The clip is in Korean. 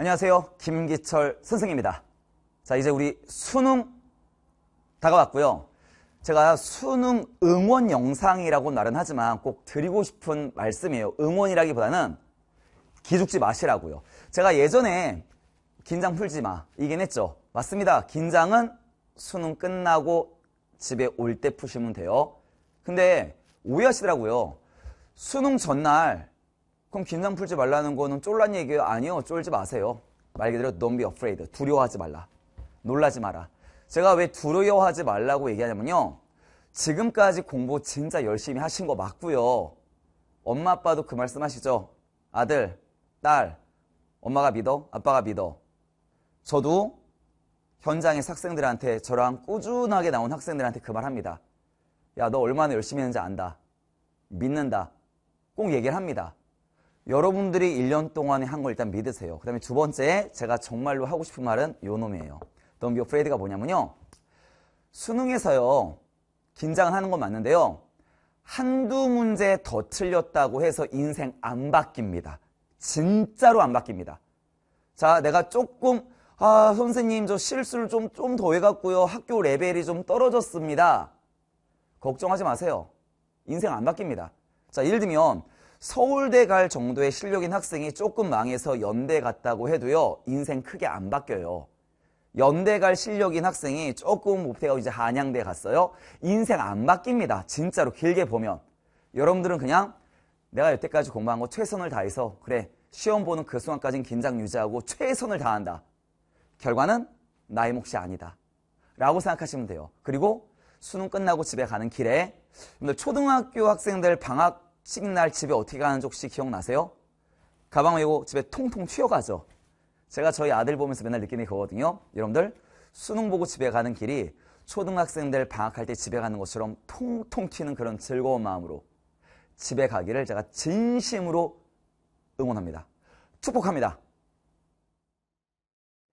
안녕하세요. 김기철 선생입니다. 자, 이제 우리 수능 다가왔고요. 제가 수능 응원 영상이라고 말은 하지만 꼭 드리고 싶은 말씀이에요. 응원이라기보다는 기죽지 마시라고요. 제가 예전에 긴장 풀지 마. 이긴 했죠. 맞습니다. 긴장은 수능 끝나고 집에 올 때 푸시면 돼요. 근데 오해하시더라고요. 수능 전날 그럼 긴장 풀지 말라는 거는 쫄란 얘기예요? 아니요. 쫄지 마세요. 말 그대로 don't be afraid. 두려워하지 말라. 놀라지 마라. 제가 왜 두려워하지 말라고 얘기하냐면요. 지금까지 공부 진짜 열심히 하신 거 맞고요. 엄마 아빠도 그 말씀 하시죠. 아들, 딸, 엄마가 믿어, 아빠가 믿어. 저도 현장의 학생들한테 저랑 꾸준하게 나온 학생들한테 그 말 합니다. 야, 너 얼마나 열심히 했는지 안다. 믿는다. 꼭 얘기를 합니다. 여러분들이 1년 동안에 한 걸 일단 믿으세요. 그 다음에 두 번째 제가 정말로 하고 싶은 말은 요 놈이에요. Don't be afraid가 뭐냐면요. 수능에서요. 긴장을 하는 건 맞는데요. 한두 문제 더 틀렸다고 해서 인생 안 바뀝니다. 진짜로 안 바뀝니다. 자, 내가 조금 아, 선생님 저 실수를 좀 좀 더 해갖고요. 학교 레벨이 좀 떨어졌습니다. 걱정하지 마세요. 인생 안 바뀝니다. 자, 예를 들면 서울대 갈 정도의 실력인 학생이 조금 망해서 연대 갔다고 해도요 인생 크게 안 바뀌어요. 연대 갈 실력인 학생이 조금 못해가 이제 한양대 갔어요. 인생 안 바뀝니다. 진짜로 길게 보면 여러분들은 그냥 내가 여태까지 공부한 거 최선을 다해서 그래 시험 보는 그 순간까지는 긴장 유지하고 최선을 다한다. 결과는 나의 몫이 아니다. 라고 생각하시면 돼요. 그리고 수능 끝나고 집에 가는 길에 초등학교 학생들 방학 식날 집에 어떻게 가는지 혹시 기억나세요? 가방 메고 집에 통통 튀어가죠. 제가 저희 아들 보면서 맨날 느끼는 그거거든요. 여러분들 수능 보고 집에 가는 길이 초등학생들 방학할 때 집에 가는 것처럼 통통 튀는 그런 즐거운 마음으로 집에 가기를 제가 진심으로 응원합니다. 축복합니다.